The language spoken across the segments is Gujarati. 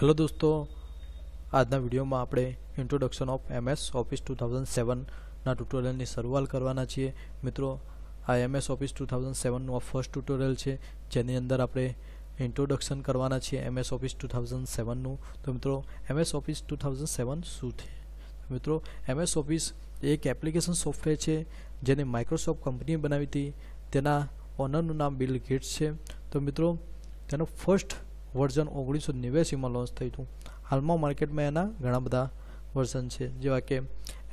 હેલો દોસ્તો આજના વિડીયોમાં આપણે introduction of MS Office two thousand સેવનના ટ્યુટોરિયલની શરૂઆત કરવાના છીએ મિત્રો આ એમએસ ઓફિસ ટુ થાઉઝન્ડ સેવનનું આ ફર્સ્ટ ટ્યુટોરિયલ છે જેની અંદર આપણે ઇન્ટ્રોડક્શન કરવાના છીએ એમએસ ઓફિસ ટુ થાઉઝન્ડ સેવનનું તો મિત્રો MS Office two thousand seven શું છે મિત્રો એમએસ ઓફિસ એક એપ્લિકેશન સોફ્ટવેર છે જેને માઇક્રોસોફ્ટ કંપનીએ બનાવી હતી તેના ઓનરનું નામ બિલ ગેટ્સ છે તો મિત્રો તેનો ફર્સ્ટ વર્ઝન ઓગણીસો નેવ્યાસીમાં લોન્ચ થયું હતું હાલમાં માર્કેટમાં એના ઘણા બધા વર્ઝન છે જેવા કે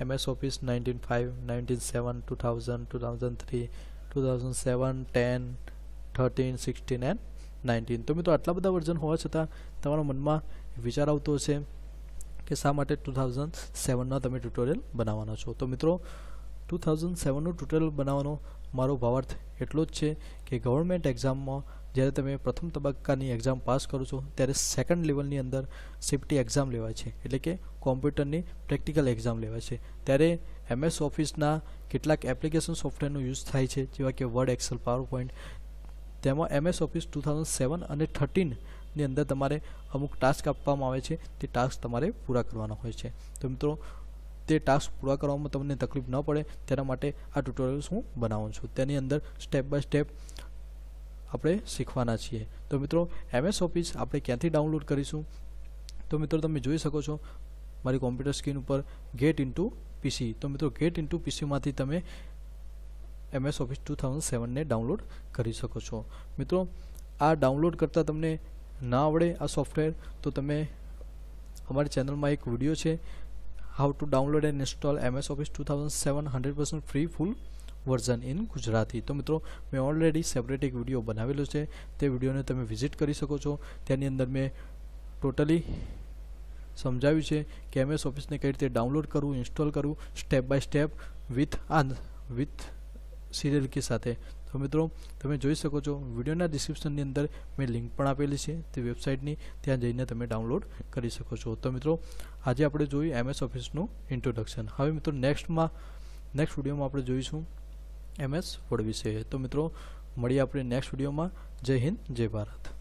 MS Office nineteen five nineteen seven two thousand two thousand three two thousand seven ten thirteen sixteen and nineteen તો મિત્રો આટલા બધા વર્ઝન હોવા છતાં તમારા મનમાં વિચાર આવતો હશે કે શા માટે ટુ થાઉઝન્ડ સેવનના તમે ટ્યુટોરિયલ બનાવવાના છો તો મિત્રો ટુ થાઉઝન્ડ સેવનનું ટ્યુટોરિયલ બનાવવાનો મારો ભાવાર્થ એટલો જ છે કે ગવર્મેન્ટ એક્ઝામમાં જ્યારે તમે પ્રથમ તબક્કાની એક્ઝામ પાસ કરો છો ત્યારે સેકન્ડ લેવલની અંદર સેફટી એક્ઝામ લેવાય છે એટલે કે કોમ્પ્યુટરની પ્રેક્ટિકલ એક્ઝામ લેવાય છે ત્યારે એમએસ ઓફિસના કેટલાક એપ્લિકેશન સોફ્ટવેરનો યુઝ થાય છે જેવા કે વર્ડ એક્સેલ પાવર પોઈન્ટ તેમાં MS Office two thousand seven અને થર્ટીનની અંદર તમારે અમુક ટાસ્ક આપવામાં આવે છે તે ટાસ્ક તમારે પૂરા કરવાના હોય છે તો મિત્રો તે ટાસ્ક પૂરા કરવામાં તમને તકલીફ ન પડે તેના માટે આ ટ્યુટોરિયલ્સ હું બનાવું છું તેની અંદર સ્ટેપ બાય સ્ટેપ આપણે શીખવાના છીએ તો મિત્રો એમએસ ઓફિસ આપણે ક્યાંથી ડાઉનલોડ કરીશું તો મિત્રો તમે જોઈ શકો છો મારી કોમ્પ્યુટર સ્ક્રીન ઉપર ગેટ ઇન્ટુ પીસી તો મિત્રો ગેટ ઇન્ટુ પીસીમાંથી તમે એમએસ ઓફિસ ટુ થાઉઝન્ડ સેવનને ડાઉનલોડ કરી શકો છો મિત્રો આ ડાઉનલોડ કરતાં તમને ના આવડે આ સોફ્ટવેર તો તમે અમારી ચેનલમાં એક વિડીયો છે how to download and install MS Office two thousand seven hundred percent free full version in Gujarati તો મિત્રો મેં ઓલરેડી સેપરેટ એક વિડીયો બનાવેલો છે તે વિડીયોને તમે વિઝિટ કરી શકો છો તેની અંદર મેં ટોટલી સમજાવ્યું છે કે એમએસ ઓફિસને કઈ રીતે ડાઉનલોડ કરવું ઇન્સ્ટોલ કરવું સ્ટેપ બાય સ્ટેપ વિથ આ વિથ સિરિયલ કી સાથે તો મિત્રો તમે જોઈ શકો છો વિડીયોના ડિસ્ક્રિપ્શનની અંદર મેં લિંક પણ આપેલી છે તે વેબસાઇટની ત્યાં જઈને તમે ડાઉનલોડ કરી શકો છો તો મિત્રો આજે આપણે જોયું એમએસ ઓફિસનું ઇન્ટ્રોડક્શન હવે મિત્રો નેક્સ્ટમાં નેક્સ્ટ વિડીયોમાં આપણે જોઈશું એમ એસ વડવી છે તો મિત્રો મળીએ આપણે નેક્સ્ટ વિડીયોમાં જય હિન્દ જય ભારત